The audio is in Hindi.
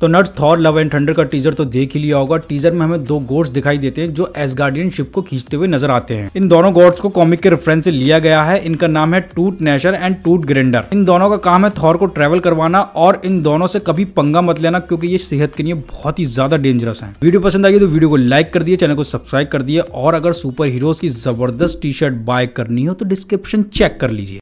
तो नट्स थॉर लव एंड थंडर का टीजर तो देख ही लिया होगा टीजर में हमें दो गोड्स दिखाई देते हैं जो एस गार्डियन शिप को खींचते हुए नजर आते हैं इन दोनों गोड्स को कॉमिक के रेफरेंस से लिया गया है इनका नाम है टूट नेशर एंड टूट ग्रेंडर इन दोनों का काम है थॉर को ट्रेवल करवाना और इन दोनों से कभी पंगा मत लेना क्योंकि ये सेहत के लिए बहुत ही ज्यादा डेंजरस है वीडियो पसंद आई तो वीडियो को लाइक कर दिए चैनल को सब्सक्राइब कर दिए और अगर सुपर हीरोज की जबरदस्त टी शर्ट बाय करनी हो तो डिस्क्रिप्शन चेक कर लीजिए